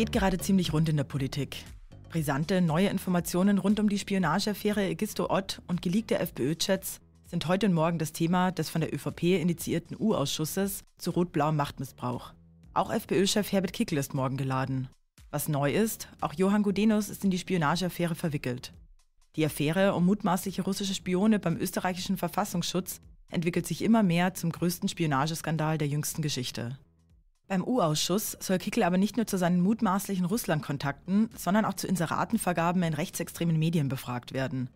geht gerade ziemlich rund in der Politik. Brisante neue Informationen rund um die Spionageaffäre Egisto Ott und geleakte FPÖ-Chats sind heute und morgen das Thema des von der ÖVP initiierten U-Ausschusses zu rot-blauem Machtmissbrauch. Auch FPÖ-Chef Herbert Kickl ist morgen geladen. Was neu ist, auch Johann Gudenus ist in die Spionageaffäre verwickelt. Die Affäre um mutmaßliche russische Spione beim österreichischen Verfassungsschutz entwickelt sich immer mehr zum größten Spionageskandal der jüngsten Geschichte. Beim U-Ausschuss soll Kickel aber nicht nur zu seinen mutmaßlichen Russland-Kontakten, sondern auch zu Inseratenvergaben in rechtsextremen Medien befragt werden.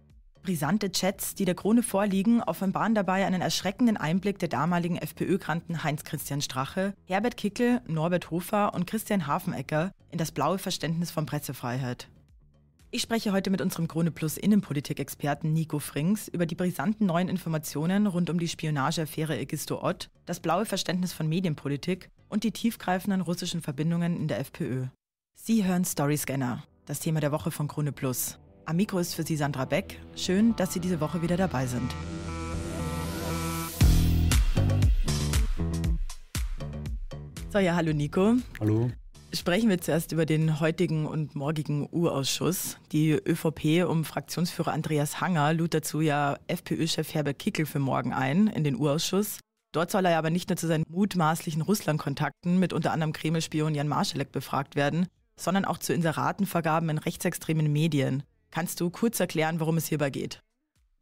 Brisante Chats, die der Krone vorliegen, offenbaren dabei einen erschreckenden Einblick der damaligen fpö kranten Heinz-Christian Strache, Herbert Kickel, Norbert Hofer und Christian Hafenecker in das blaue Verständnis von Pressefreiheit. Ich spreche heute mit unserem Krone Plus Innenpolitik-Experten Nico Frings über die brisanten neuen Informationen rund um die Spionageaffäre Egisto Ott, das blaue Verständnis von Medienpolitik und die tiefgreifenden russischen Verbindungen in der FPÖ. Sie hören Storyscanner, das Thema der Woche von Krone Plus. Am Mikro ist für Sie Sandra Beck. Schön, dass Sie diese Woche wieder dabei sind. So, ja, hallo Nico. Hallo. Sprechen wir zuerst über den heutigen und morgigen U-Ausschuss. Die ÖVP um Fraktionsführer Andreas Hanger lud dazu ja FPÖ-Chef Herbert Kickel für morgen ein in den U-Ausschuss. Dort soll er aber nicht nur zu seinen mutmaßlichen Russland-Kontakten mit unter anderem Kreml-Spion Jan Marschalek befragt werden, sondern auch zu Inseratenvergaben in rechtsextremen Medien. Kannst du kurz erklären, worum es hierbei geht?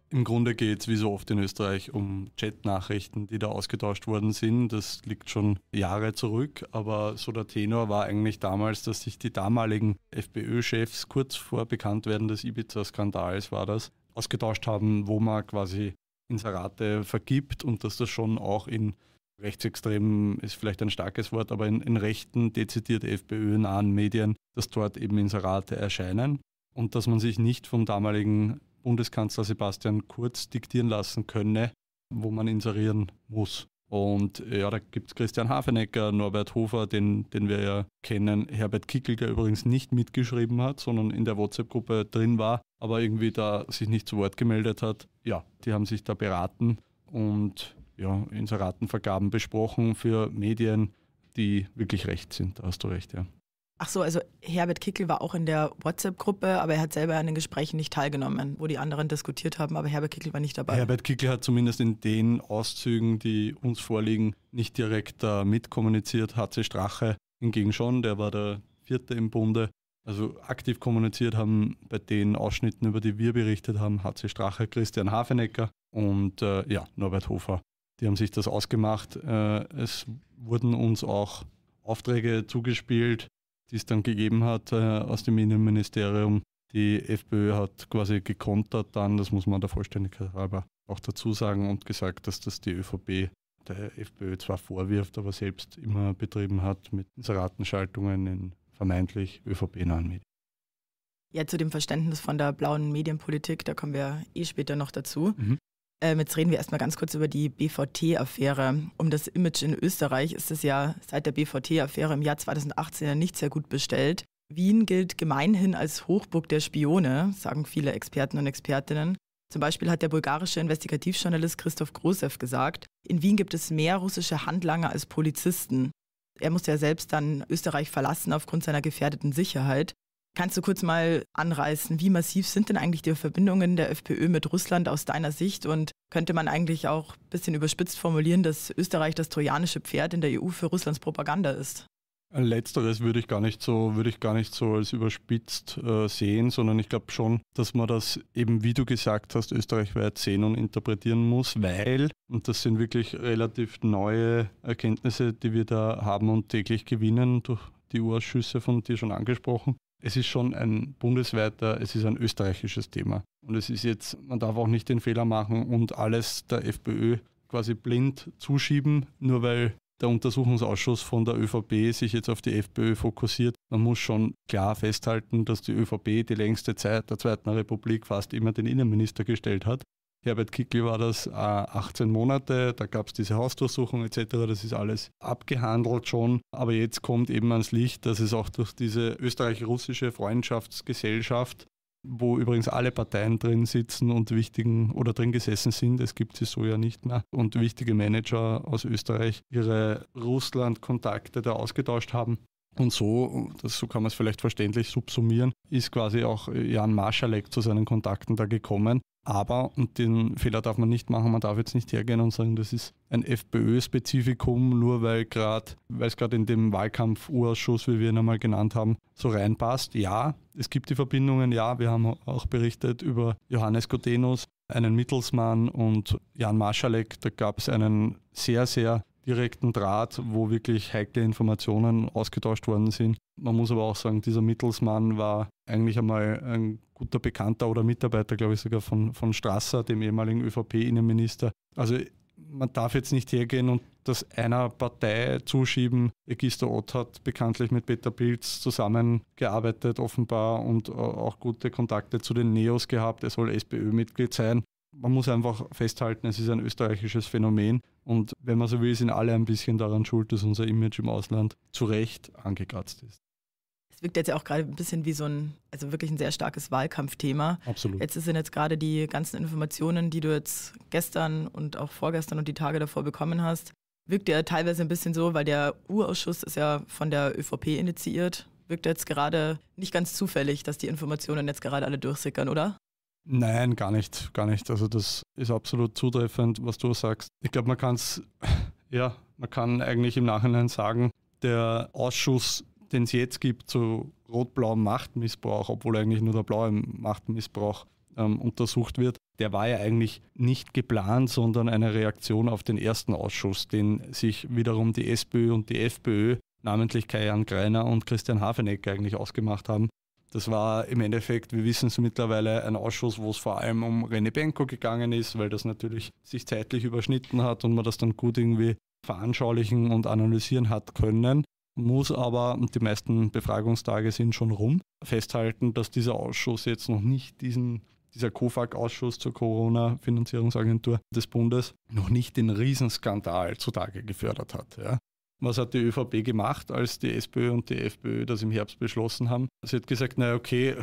Im Grunde geht es wie so oft in Österreich um Chat-Nachrichten, die da ausgetauscht worden sind. Das liegt schon Jahre zurück, aber so der Tenor war eigentlich damals, dass sich die damaligen FPÖ-Chefs kurz vor Bekanntwerden des Ibiza-Skandals war das, ausgetauscht haben, wo man quasi Inserate vergibt und dass das schon auch in rechtsextremen, ist vielleicht ein starkes Wort, aber in, in rechten, dezidiert FPÖ-nahen Medien, dass dort eben Inserate erscheinen und dass man sich nicht vom damaligen Bundeskanzler Sebastian Kurz diktieren lassen könne, wo man inserieren muss. Und äh, ja, da gibt es Christian Hafenecker, Norbert Hofer, den, den wir ja kennen, Herbert Kickel, der übrigens nicht mitgeschrieben hat, sondern in der WhatsApp-Gruppe drin war, aber irgendwie da sich nicht zu Wort gemeldet hat. Ja, die haben sich da beraten und ja, Inseratenvergaben besprochen für Medien, die wirklich recht sind. Da hast du recht, ja. Ach so, also Herbert Kickel war auch in der WhatsApp-Gruppe, aber er hat selber an den Gesprächen nicht teilgenommen, wo die anderen diskutiert haben, aber Herbert Kickel war nicht dabei. Herbert Kickel hat zumindest in den Auszügen, die uns vorliegen, nicht direkt äh, mitkommuniziert. HC Strache hingegen schon, der war der Vierte im Bunde. Also aktiv kommuniziert haben bei den Ausschnitten, über die wir berichtet haben, HC Strache, Christian Hafenecker und äh, ja, Norbert Hofer. Die haben sich das ausgemacht. Äh, es wurden uns auch Aufträge zugespielt, die es dann gegeben hat äh, aus dem Innenministerium. Die FPÖ hat quasi gekontert dann, das muss man der Vollständigkeit halber auch dazu sagen und gesagt, dass das die ÖVP der FPÖ zwar vorwirft, aber selbst immer betrieben hat mit Inseratenschaltungen in vermeintlich ÖVP-nahen Medien. Ja, zu dem Verständnis von der blauen Medienpolitik, da kommen wir eh später noch dazu. Mhm. Ähm, jetzt reden wir erstmal ganz kurz über die BVT-Affäre. Um das Image in Österreich ist es ja seit der BVT-Affäre im Jahr 2018 ja nicht sehr gut bestellt. Wien gilt gemeinhin als Hochburg der Spione, sagen viele Experten und Expertinnen. Zum Beispiel hat der bulgarische Investigativjournalist Christoph Grosev gesagt, in Wien gibt es mehr russische Handlanger als Polizisten. Er musste ja selbst dann Österreich verlassen aufgrund seiner gefährdeten Sicherheit. Kannst du kurz mal anreißen, wie massiv sind denn eigentlich die Verbindungen der FPÖ mit Russland aus deiner Sicht? Und könnte man eigentlich auch ein bisschen überspitzt formulieren, dass Österreich das trojanische Pferd in der EU für Russlands Propaganda ist? Letzteres würde ich gar nicht so, würde ich gar nicht so als überspitzt äh, sehen, sondern ich glaube schon, dass man das eben, wie du gesagt hast, österreichweit sehen und interpretieren muss, weil, und das sind wirklich relativ neue Erkenntnisse, die wir da haben und täglich gewinnen durch die U-Ausschüsse, von dir schon angesprochen, es ist schon ein bundesweiter, es ist ein österreichisches Thema. Und es ist jetzt, man darf auch nicht den Fehler machen und alles der FPÖ quasi blind zuschieben, nur weil der Untersuchungsausschuss von der ÖVP sich jetzt auf die FPÖ fokussiert. Man muss schon klar festhalten, dass die ÖVP die längste Zeit der Zweiten Republik fast immer den Innenminister gestellt hat Herbert Kickl war das äh, 18 Monate, da gab es diese Hausdurchsuchung etc. Das ist alles abgehandelt schon. Aber jetzt kommt eben ans Licht, dass es auch durch diese österreich-russische Freundschaftsgesellschaft, wo übrigens alle Parteien drin sitzen und wichtigen oder drin gesessen sind, es gibt sie so ja nicht mehr, und wichtige Manager aus Österreich ihre Russland-Kontakte da ausgetauscht haben. Und so, das, so kann man es vielleicht verständlich subsumieren, ist quasi auch Jan Marschalek zu seinen Kontakten da gekommen. Aber, und den Fehler darf man nicht machen, man darf jetzt nicht hergehen und sagen, das ist ein FPÖ-Spezifikum, nur weil gerade, weil es gerade in dem Wahlkampf-Ausschuss, wie wir ihn einmal genannt haben, so reinpasst. Ja, es gibt die Verbindungen, ja, wir haben auch berichtet über Johannes Gotenus, einen Mittelsmann und Jan Marschalek, da gab es einen sehr, sehr direkten Draht, wo wirklich heikle Informationen ausgetauscht worden sind. Man muss aber auch sagen, dieser Mittelsmann war eigentlich einmal ein guter Bekannter oder Mitarbeiter, glaube ich sogar von, von Strasser, dem ehemaligen ÖVP-Innenminister. Also man darf jetzt nicht hergehen und das einer Partei zuschieben. Egisto Ott hat bekanntlich mit Peter Pilz zusammengearbeitet offenbar und äh, auch gute Kontakte zu den Neos gehabt. Er soll SPÖ-Mitglied sein man muss einfach festhalten, es ist ein österreichisches Phänomen und wenn man so will, sind alle ein bisschen daran schuld, dass unser Image im Ausland zu Recht angekratzt ist. Es wirkt jetzt ja auch gerade ein bisschen wie so ein, also wirklich ein sehr starkes Wahlkampfthema. Absolut. Jetzt sind jetzt gerade die ganzen Informationen, die du jetzt gestern und auch vorgestern und die Tage davor bekommen hast, wirkt ja teilweise ein bisschen so, weil der Urausschuss ist ja von der ÖVP initiiert, wirkt jetzt gerade nicht ganz zufällig, dass die Informationen jetzt gerade alle durchsickern, oder? Nein, gar nicht, gar nicht. Also das ist absolut zutreffend, was du sagst. Ich glaube, man kann es, ja, man kann eigentlich im Nachhinein sagen, der Ausschuss, den es jetzt gibt zu rot-blauem Machtmissbrauch, obwohl eigentlich nur der blaue Machtmissbrauch ähm, untersucht wird, der war ja eigentlich nicht geplant, sondern eine Reaktion auf den ersten Ausschuss, den sich wiederum die SPÖ und die FPÖ namentlich Kajan Greiner und Christian Hafeneck eigentlich ausgemacht haben, das war im Endeffekt, wir wissen es mittlerweile, ein Ausschuss, wo es vor allem um René Benko gegangen ist, weil das natürlich sich zeitlich überschnitten hat und man das dann gut irgendwie veranschaulichen und analysieren hat können. Muss aber, und die meisten Befragungstage sind schon rum, festhalten, dass dieser Ausschuss jetzt noch nicht diesen dieser COFAG-Ausschuss zur Corona-Finanzierungsagentur des Bundes noch nicht den Riesenskandal zutage gefördert hat. Ja. Was hat die ÖVP gemacht, als die SPÖ und die FPÖ das im Herbst beschlossen haben? Sie hat gesagt, naja, okay,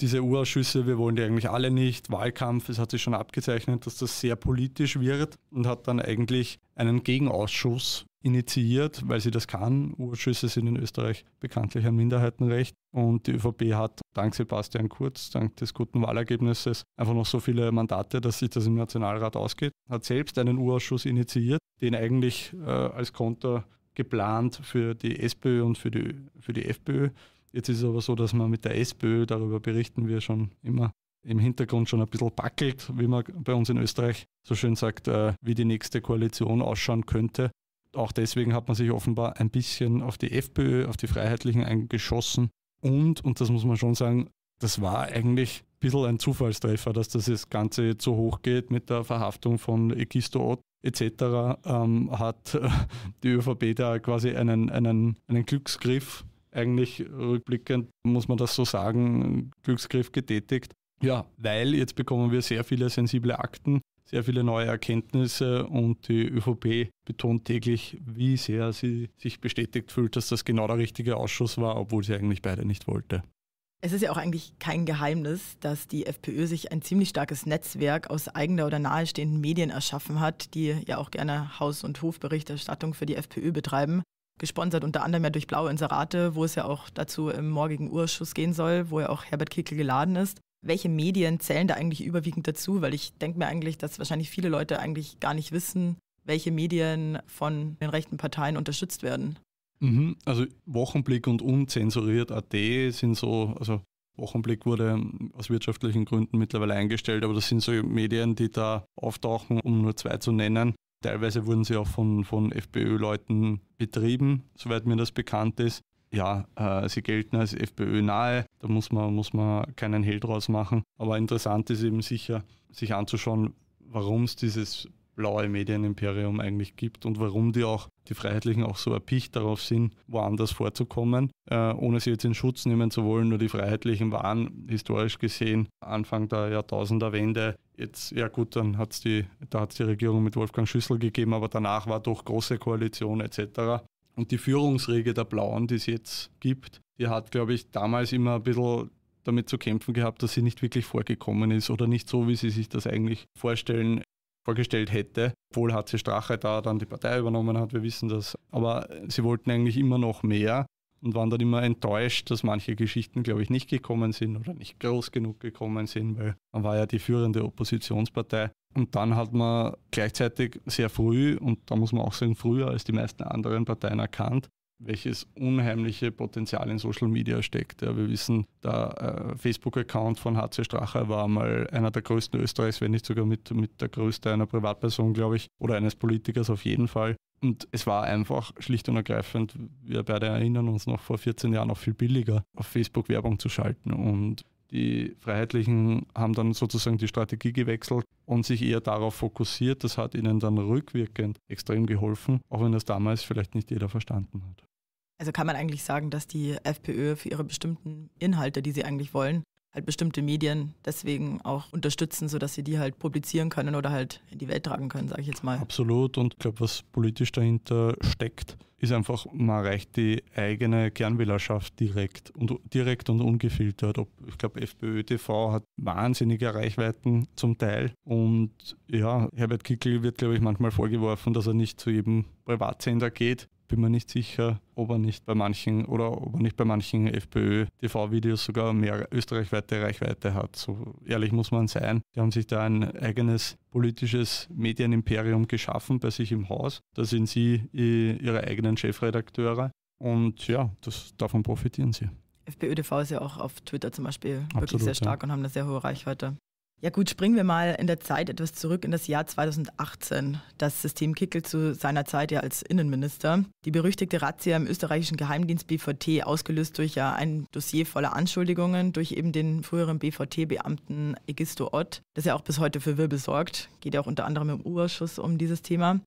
diese Urausschüsse, wir wollen die eigentlich alle nicht. Wahlkampf, es hat sich schon abgezeichnet, dass das sehr politisch wird und hat dann eigentlich einen Gegenausschuss initiiert, weil sie das kann. Urausschüsse sind in Österreich bekanntlich ein Minderheitenrecht und die ÖVP hat dank Sebastian Kurz, dank des guten Wahlergebnisses einfach noch so viele Mandate, dass sich das im Nationalrat ausgeht. Hat selbst einen Urausschuss initiiert, den eigentlich äh, als Konter geplant für die SPÖ und für die, für die FPÖ. Jetzt ist es aber so, dass man mit der SPÖ, darüber berichten wir schon immer, im Hintergrund schon ein bisschen backelt, wie man bei uns in Österreich so schön sagt, äh, wie die nächste Koalition ausschauen könnte. Auch deswegen hat man sich offenbar ein bisschen auf die FPÖ, auf die Freiheitlichen eingeschossen. Und, und das muss man schon sagen, das war eigentlich ein bisschen ein Zufallstreffer, dass das, Ganze zu hoch geht mit der Verhaftung von Egisto Ott etc. Ähm, hat äh, die ÖVP da quasi einen, einen, einen Glücksgriff, eigentlich rückblickend muss man das so sagen, Glücksgriff getätigt. Ja, weil jetzt bekommen wir sehr viele sensible Akten, sehr viele neue Erkenntnisse und die ÖVP betont täglich, wie sehr sie sich bestätigt fühlt, dass das genau der richtige Ausschuss war, obwohl sie eigentlich beide nicht wollte. Es ist ja auch eigentlich kein Geheimnis, dass die FPÖ sich ein ziemlich starkes Netzwerk aus eigener oder nahestehenden Medien erschaffen hat, die ja auch gerne Haus- und Hofberichterstattung für die FPÖ betreiben. Gesponsert unter anderem ja durch blaue Inserate, wo es ja auch dazu im morgigen Urschuss gehen soll, wo ja auch Herbert Kickel geladen ist. Welche Medien zählen da eigentlich überwiegend dazu? Weil ich denke mir eigentlich, dass wahrscheinlich viele Leute eigentlich gar nicht wissen, welche Medien von den rechten Parteien unterstützt werden. Mhm, also Wochenblick und unzensuriert.at sind so, also Wochenblick wurde aus wirtschaftlichen Gründen mittlerweile eingestellt, aber das sind so Medien, die da auftauchen, um nur zwei zu nennen. Teilweise wurden sie auch von, von FPÖ-Leuten betrieben, soweit mir das bekannt ist. Ja, äh, sie gelten als FPÖ nahe, da muss man, muss man keinen Held draus machen. Aber interessant ist eben sicher, sich anzuschauen, warum es dieses blaue Medienimperium eigentlich gibt und warum die auch die Freiheitlichen auch so erpicht darauf sind, woanders vorzukommen, äh, ohne sie jetzt in Schutz nehmen zu wollen. Nur die Freiheitlichen waren historisch gesehen Anfang der Jahrtausenderwende jetzt, ja gut, dann hat's die, da hat es die Regierung mit Wolfgang Schüssel gegeben, aber danach war doch große Koalition etc. Und die Führungsriege der Blauen, die es jetzt gibt, die hat, glaube ich, damals immer ein bisschen damit zu kämpfen gehabt, dass sie nicht wirklich vorgekommen ist oder nicht so, wie sie sich das eigentlich vorstellen vorgestellt hätte, obwohl HC Strache da dann die Partei übernommen hat, wir wissen das. Aber sie wollten eigentlich immer noch mehr und waren dann immer enttäuscht, dass manche Geschichten, glaube ich, nicht gekommen sind oder nicht groß genug gekommen sind, weil man war ja die führende Oppositionspartei. Und dann hat man gleichzeitig sehr früh, und da muss man auch sagen, früher als die meisten anderen Parteien erkannt, welches unheimliche Potenzial in Social Media steckt. Ja, wir wissen, der äh, Facebook-Account von HC Stracher war mal einer der größten Österreichs, wenn nicht sogar mit, mit der größte einer Privatperson, glaube ich, oder eines Politikers auf jeden Fall. Und es war einfach schlicht und ergreifend, wir beide erinnern uns noch vor 14 Jahren noch viel billiger, auf Facebook Werbung zu schalten. Und die Freiheitlichen haben dann sozusagen die Strategie gewechselt und sich eher darauf fokussiert. Das hat ihnen dann rückwirkend extrem geholfen, auch wenn das damals vielleicht nicht jeder verstanden hat. Also kann man eigentlich sagen, dass die FPÖ für ihre bestimmten Inhalte, die sie eigentlich wollen, halt bestimmte Medien deswegen auch unterstützen, sodass sie die halt publizieren können oder halt in die Welt tragen können, sage ich jetzt mal. Absolut und ich glaube, was politisch dahinter steckt, ist einfach, man erreicht die eigene Kernwählerschaft direkt und direkt und ungefiltert. ich glaube, FPÖ TV hat wahnsinnige Reichweiten zum Teil. Und ja, Herbert Kickel wird, glaube ich, manchmal vorgeworfen, dass er nicht zu jedem Privatsender geht bin mir nicht sicher, ob er nicht bei manchen oder ob er nicht bei manchen FPÖ-TV-Videos sogar mehr österreichweite Reichweite hat. So ehrlich muss man sein. Die haben sich da ein eigenes politisches Medienimperium geschaffen bei sich im Haus. Da sind sie äh, ihre eigenen Chefredakteure. Und ja, das, davon profitieren sie. FPÖ-TV ist ja auch auf Twitter zum Beispiel Absolut, wirklich sehr stark ja. und haben eine sehr hohe Reichweite. Ja gut, springen wir mal in der Zeit etwas zurück in das Jahr 2018. Das System Kickel zu seiner Zeit ja als Innenminister. Die berüchtigte Razzia im österreichischen Geheimdienst BVT, ausgelöst durch ja ein Dossier voller Anschuldigungen durch eben den früheren BVT-Beamten Egisto Ott, das ja auch bis heute für Wirbel sorgt. Geht ja auch unter anderem im u um dieses Thema.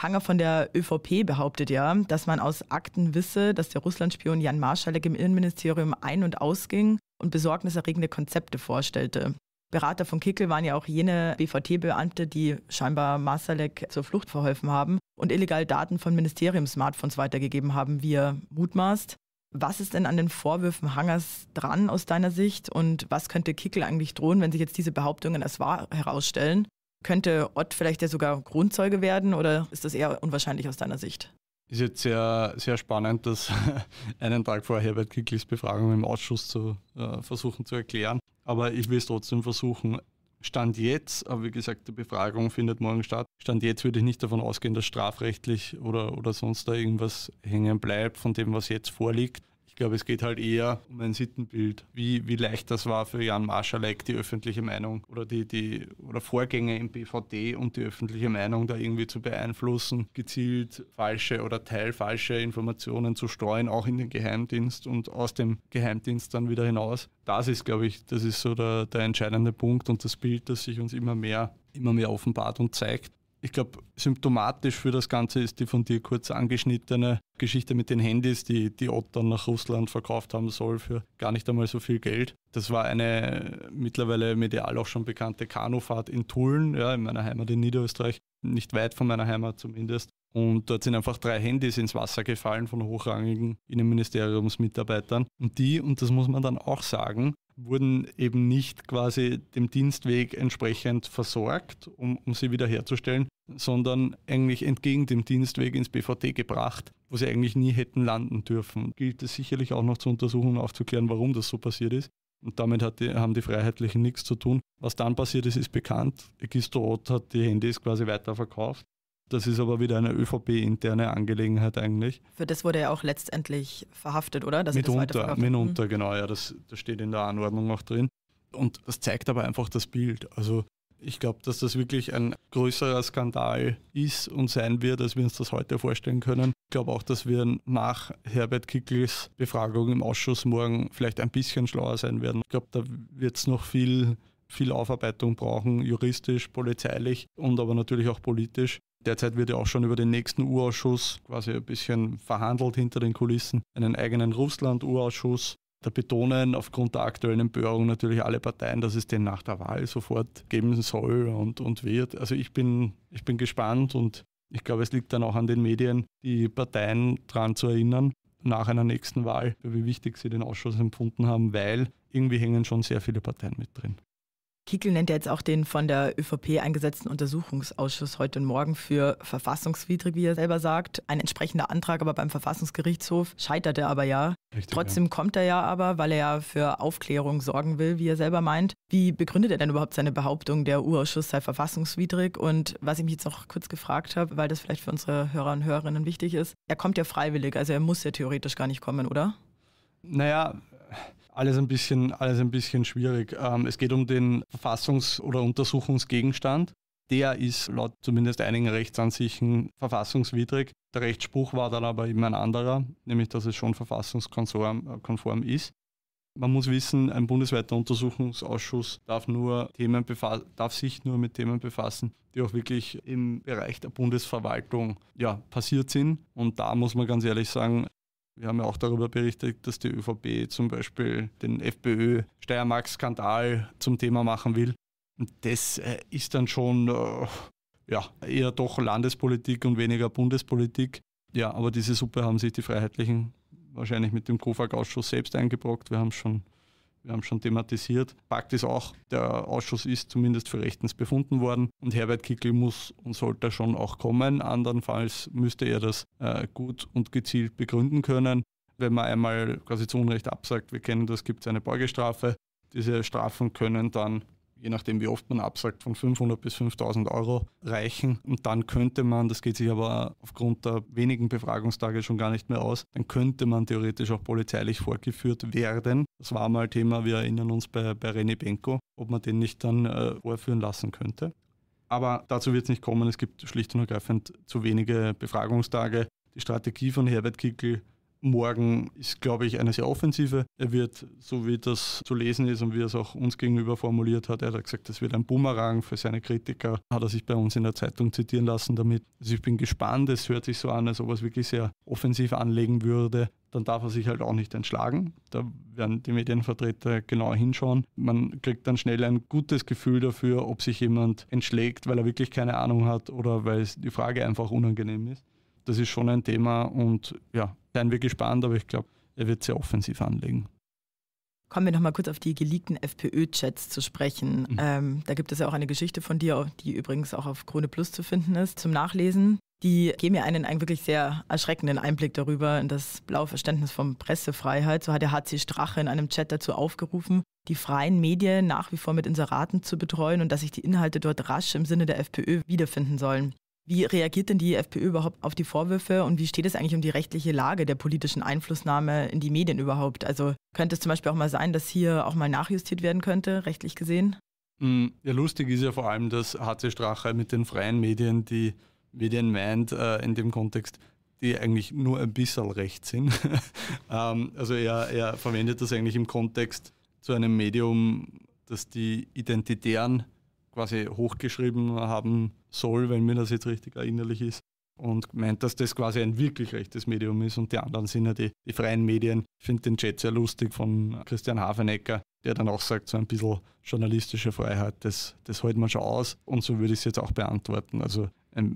Hanger von der ÖVP behauptet ja, dass man aus Akten wisse, dass der Russlandspion Jan Marschalek im Innenministerium ein- und ausging und besorgniserregende Konzepte vorstellte. Berater von Kickel waren ja auch jene BVT-Beamte, die scheinbar Masalek zur Flucht verholfen haben und illegal Daten von Ministerium-Smartphones weitergegeben haben, wie er mutmaßt. Was ist denn an den Vorwürfen Hangers dran aus deiner Sicht und was könnte Kickel eigentlich drohen, wenn sich jetzt diese Behauptungen als wahr herausstellen? Könnte Ott vielleicht ja sogar Grundzeuge werden oder ist das eher unwahrscheinlich aus deiner Sicht? Ist jetzt sehr, sehr spannend, das einen Tag vor Herbert Kicklis Befragung im Ausschuss zu äh, versuchen zu erklären. Aber ich will es trotzdem versuchen. Stand jetzt, aber wie gesagt, die Befragung findet morgen statt. Stand jetzt würde ich nicht davon ausgehen, dass strafrechtlich oder, oder sonst da irgendwas hängen bleibt von dem, was jetzt vorliegt. Ich glaube, es geht halt eher um ein Sittenbild, wie, wie leicht das war für Jan Marschalek, die öffentliche Meinung oder die, die oder Vorgänge im BVD und die öffentliche Meinung da irgendwie zu beeinflussen, gezielt falsche oder teilfalsche Informationen zu streuen, auch in den Geheimdienst und aus dem Geheimdienst dann wieder hinaus. Das ist, glaube ich, das ist so der, der entscheidende Punkt und das Bild, das sich uns immer mehr immer mehr offenbart und zeigt. Ich glaube, symptomatisch für das Ganze ist die von dir kurz angeschnittene Geschichte mit den Handys, die die Ottern nach Russland verkauft haben soll für gar nicht einmal so viel Geld. Das war eine mittlerweile medial auch schon bekannte Kanufahrt in Tulln, ja, in meiner Heimat in Niederösterreich, nicht weit von meiner Heimat zumindest. Und dort sind einfach drei Handys ins Wasser gefallen von hochrangigen Innenministeriumsmitarbeitern. Und die, und das muss man dann auch sagen, wurden eben nicht quasi dem Dienstweg entsprechend versorgt, um, um sie wiederherzustellen, sondern eigentlich entgegen dem Dienstweg ins BVT gebracht, wo sie eigentlich nie hätten landen dürfen. Gilt es sicherlich auch noch zu untersuchen und aufzuklären, warum das so passiert ist. Und damit die, haben die Freiheitlichen nichts zu tun. Was dann passiert ist, ist bekannt. Egisto Roth hat die Handys quasi weiterverkauft. Das ist aber wieder eine ÖVP-interne Angelegenheit eigentlich. Für das wurde er auch letztendlich verhaftet, oder? Dass mitunter, mitunter, mhm. genau. Ja, das, das steht in der Anordnung auch drin. Und das zeigt aber einfach das Bild. Also ich glaube, dass das wirklich ein größerer Skandal ist und sein wird, als wir uns das heute vorstellen können. Ich glaube auch, dass wir nach Herbert Kickels Befragung im Ausschuss morgen vielleicht ein bisschen schlauer sein werden. Ich glaube, da wird es noch viel, viel Aufarbeitung brauchen, juristisch, polizeilich und aber natürlich auch politisch. Derzeit wird ja auch schon über den nächsten U-Ausschuss quasi ein bisschen verhandelt hinter den Kulissen, einen eigenen Russland-U-Ausschuss. Da betonen aufgrund der aktuellen Empörung natürlich alle Parteien, dass es den nach der Wahl sofort geben soll und, und wird. Also ich bin, ich bin gespannt und ich glaube, es liegt dann auch an den Medien, die Parteien daran zu erinnern, nach einer nächsten Wahl, wie wichtig sie den Ausschuss empfunden haben, weil irgendwie hängen schon sehr viele Parteien mit drin. Kickel nennt ja jetzt auch den von der ÖVP eingesetzten Untersuchungsausschuss heute morgen für verfassungswidrig, wie er selber sagt. Ein entsprechender Antrag aber beim Verfassungsgerichtshof scheitert er aber ja. Richtig, Trotzdem ja. kommt er ja aber, weil er ja für Aufklärung sorgen will, wie er selber meint. Wie begründet er denn überhaupt seine Behauptung, der U-Ausschuss sei verfassungswidrig? Und was ich mich jetzt noch kurz gefragt habe, weil das vielleicht für unsere Hörer und Hörerinnen wichtig ist, er kommt ja freiwillig, also er muss ja theoretisch gar nicht kommen, oder? Naja, alles ein bisschen, alles ein bisschen schwierig. Ähm, es geht um den Verfassungs- oder Untersuchungsgegenstand. Der ist laut zumindest einigen Rechtsansichten verfassungswidrig. Der Rechtsspruch war dann aber eben ein anderer, nämlich dass es schon verfassungskonform äh, ist. Man muss wissen, ein bundesweiter Untersuchungsausschuss darf, nur Themen darf sich nur mit Themen befassen, die auch wirklich im Bereich der Bundesverwaltung ja, passiert sind. Und da muss man ganz ehrlich sagen, wir haben ja auch darüber berichtet, dass die ÖVP zum Beispiel den FPÖ-Steiermark-Skandal zum Thema machen will. Und das äh, ist dann schon äh, ja, eher doch Landespolitik und weniger Bundespolitik. Ja, aber diese Suppe haben sich die Freiheitlichen wahrscheinlich mit dem kofak ausschuss selbst eingebrockt. Wir haben es schon wir haben schon thematisiert. Fakt ist auch, der Ausschuss ist zumindest für rechtens befunden worden und Herbert Kickel muss und sollte schon auch kommen. Andernfalls müsste er das äh, gut und gezielt begründen können. Wenn man einmal quasi zu Unrecht absagt, wir kennen das, gibt es eine Beugestrafe. Diese Strafen können dann je nachdem wie oft man absagt, von 500 bis 5000 Euro reichen. Und dann könnte man, das geht sich aber aufgrund der wenigen Befragungstage schon gar nicht mehr aus, dann könnte man theoretisch auch polizeilich vorgeführt werden. Das war mal Thema, wir erinnern uns bei, bei René Benko, ob man den nicht dann äh, vorführen lassen könnte. Aber dazu wird es nicht kommen. Es gibt schlicht und ergreifend zu wenige Befragungstage. Die Strategie von Herbert Kickel Morgen ist, glaube ich, eine sehr offensive. Er wird, so wie das zu lesen ist und wie er es auch uns gegenüber formuliert hat, er hat gesagt, das wird ein Bumerang für seine Kritiker. Hat er sich bei uns in der Zeitung zitieren lassen damit. Also ich bin gespannt, es hört sich so an, als ob er es wirklich sehr offensiv anlegen würde dann darf er sich halt auch nicht entschlagen. Da werden die Medienvertreter genau hinschauen. Man kriegt dann schnell ein gutes Gefühl dafür, ob sich jemand entschlägt, weil er wirklich keine Ahnung hat oder weil die Frage einfach unangenehm ist. Das ist schon ein Thema und ja, Seien wir gespannt, aber ich glaube, er wird sehr offensiv anlegen. Kommen wir nochmal kurz auf die geleakten FPÖ-Chats zu sprechen. Mhm. Ähm, da gibt es ja auch eine Geschichte von dir, die übrigens auch auf Krone Plus zu finden ist, zum Nachlesen. Die geben mir einen, einen wirklich sehr erschreckenden Einblick darüber in das blaue Verständnis von Pressefreiheit. So hat der HC Strache in einem Chat dazu aufgerufen, die freien Medien nach wie vor mit Inseraten zu betreuen und dass sich die Inhalte dort rasch im Sinne der FPÖ wiederfinden sollen. Wie reagiert denn die FPÖ überhaupt auf die Vorwürfe und wie steht es eigentlich um die rechtliche Lage der politischen Einflussnahme in die Medien überhaupt? Also könnte es zum Beispiel auch mal sein, dass hier auch mal nachjustiert werden könnte, rechtlich gesehen? Mm, ja, lustig ist ja vor allem, dass Hatze Strache mit den freien Medien, die Medien meint äh, in dem Kontext, die eigentlich nur ein bisschen recht sind. Ähm, also er, er verwendet das eigentlich im Kontext zu einem Medium, das die identitären quasi hochgeschrieben haben soll, wenn mir das jetzt richtig erinnerlich ist. Und meint, dass das quasi ein wirklich rechtes Medium ist und die anderen sind ja die, die freien Medien. Ich finde den Chat sehr lustig von Christian Hafenecker, der dann auch sagt, so ein bisschen journalistische Freiheit, das, das hält man schon aus und so würde ich es jetzt auch beantworten. Also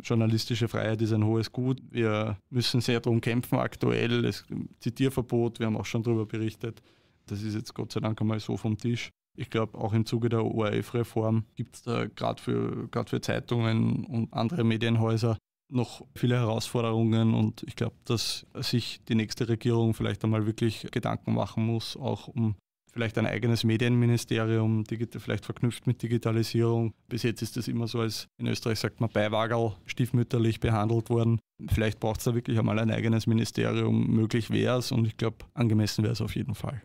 journalistische Freiheit ist ein hohes Gut. Wir müssen sehr darum kämpfen aktuell. Das Zitierverbot, wir haben auch schon darüber berichtet. Das ist jetzt Gott sei Dank einmal so vom Tisch. Ich glaube, auch im Zuge der ORF-Reform gibt es da gerade für, für Zeitungen und andere Medienhäuser noch viele Herausforderungen und ich glaube, dass sich die nächste Regierung vielleicht einmal wirklich Gedanken machen muss, auch um vielleicht ein eigenes Medienministerium, vielleicht verknüpft mit Digitalisierung. Bis jetzt ist das immer so als, in Österreich sagt man, Beiwagel stiefmütterlich behandelt worden. Vielleicht braucht es da wirklich einmal ein eigenes Ministerium, möglich wäre es und ich glaube, angemessen wäre es auf jeden Fall.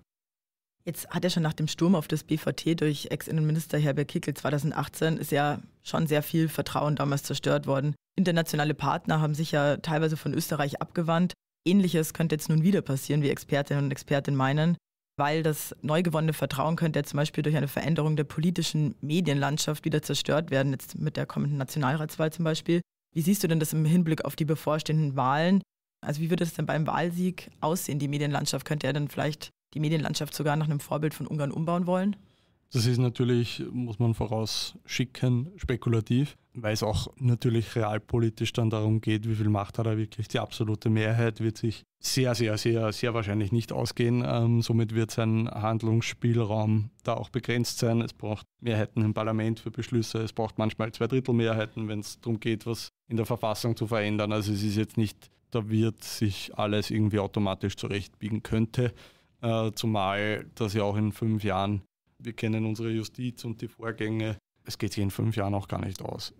Jetzt hat er schon nach dem Sturm auf das BVT durch Ex-Innenminister Herbert Kickel 2018 ist ja schon sehr viel Vertrauen damals zerstört worden. Internationale Partner haben sich ja teilweise von Österreich abgewandt. Ähnliches könnte jetzt nun wieder passieren, wie Expertinnen und Experten meinen, weil das neu gewonnene Vertrauen könnte ja zum Beispiel durch eine Veränderung der politischen Medienlandschaft wieder zerstört werden, jetzt mit der kommenden Nationalratswahl zum Beispiel. Wie siehst du denn das im Hinblick auf die bevorstehenden Wahlen? Also wie würde es denn beim Wahlsieg aussehen, die Medienlandschaft? Könnte er dann vielleicht die Medienlandschaft sogar nach einem Vorbild von Ungarn umbauen wollen? Das ist natürlich, muss man vorausschicken, spekulativ, weil es auch natürlich realpolitisch dann darum geht, wie viel Macht hat er wirklich. Die absolute Mehrheit wird sich sehr, sehr, sehr, sehr wahrscheinlich nicht ausgehen. Ähm, somit wird sein Handlungsspielraum da auch begrenzt sein. Es braucht Mehrheiten im Parlament für Beschlüsse. Es braucht manchmal Zweidrittelmehrheiten, wenn es darum geht, was in der Verfassung zu verändern. Also es ist jetzt nicht, da wird sich alles irgendwie automatisch zurechtbiegen könnte. Äh, zumal das ja auch in fünf Jahren, wir kennen unsere Justiz und die Vorgänge, es geht sich in fünf Jahren auch gar nicht aus.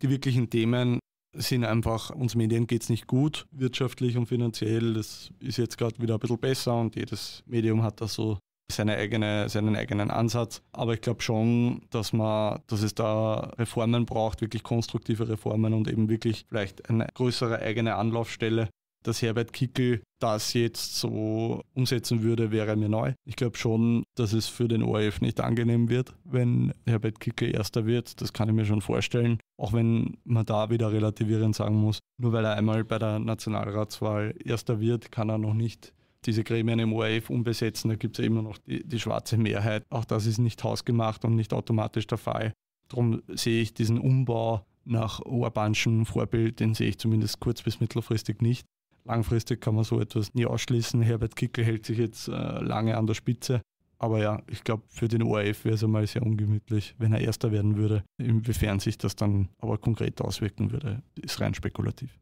Die wirklichen Themen sind einfach, uns Medien geht es nicht gut, wirtschaftlich und finanziell. Das ist jetzt gerade wieder ein bisschen besser und jedes Medium hat da so seine eigene, seinen eigenen Ansatz. Aber ich glaube schon, dass man, dass es da Reformen braucht, wirklich konstruktive Reformen und eben wirklich vielleicht eine größere eigene Anlaufstelle, dass Herbert Kickel das jetzt so umsetzen würde, wäre mir neu. Ich glaube schon, dass es für den ORF nicht angenehm wird, wenn Herbert Kickel erster wird. Das kann ich mir schon vorstellen. Auch wenn man da wieder relativierend sagen muss, nur weil er einmal bei der Nationalratswahl erster wird, kann er noch nicht diese Gremien im ORF umbesetzen. Da gibt es ja immer noch die, die schwarze Mehrheit. Auch das ist nicht hausgemacht und nicht automatisch der Fall. Darum sehe ich diesen Umbau nach urbanschem Vorbild, den sehe ich zumindest kurz- bis mittelfristig nicht. Langfristig kann man so etwas nie ausschließen. Herbert Kickel hält sich jetzt äh, lange an der Spitze. Aber ja, ich glaube, für den ORF wäre es einmal sehr ungemütlich, wenn er Erster werden würde. Inwiefern sich das dann aber konkret auswirken würde, ist rein spekulativ.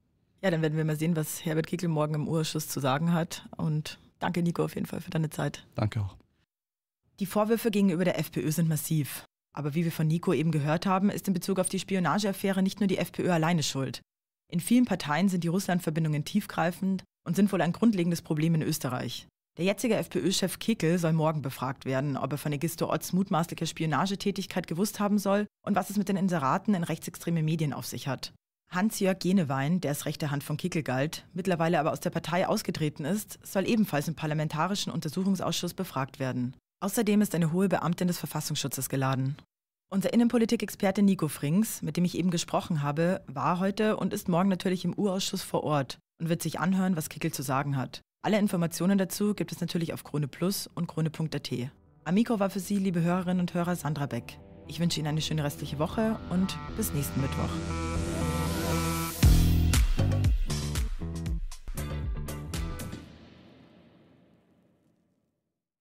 Ja, dann werden wir mal sehen, was Herbert Kickel morgen im Urschuss zu sagen hat. Und danke, Nico, auf jeden Fall für deine Zeit. Danke auch. Die Vorwürfe gegenüber der FPÖ sind massiv. Aber wie wir von Nico eben gehört haben, ist in Bezug auf die Spionageaffäre nicht nur die FPÖ alleine schuld. In vielen Parteien sind die Russlandverbindungen tiefgreifend und sind wohl ein grundlegendes Problem in Österreich. Der jetzige FPÖ-Chef Kickel soll morgen befragt werden, ob er von Egisto Otts mutmaßlicher Spionagetätigkeit gewusst haben soll und was es mit den Inseraten in rechtsextreme Medien auf sich hat. Hans-Jörg Jenewein, der als rechte Hand von Kickel galt, mittlerweile aber aus der Partei ausgetreten ist, soll ebenfalls im Parlamentarischen Untersuchungsausschuss befragt werden. Außerdem ist eine hohe Beamtin des Verfassungsschutzes geladen. Unser Innenpolitik-Experte Nico Frings, mit dem ich eben gesprochen habe, war heute und ist morgen natürlich im U-Ausschuss vor Ort und wird sich anhören, was Kickel zu sagen hat. Alle Informationen dazu gibt es natürlich auf Krone Plus und krone.at. Amico war für Sie, liebe Hörerinnen und Hörer, Sandra Beck. Ich wünsche Ihnen eine schöne restliche Woche und bis nächsten Mittwoch.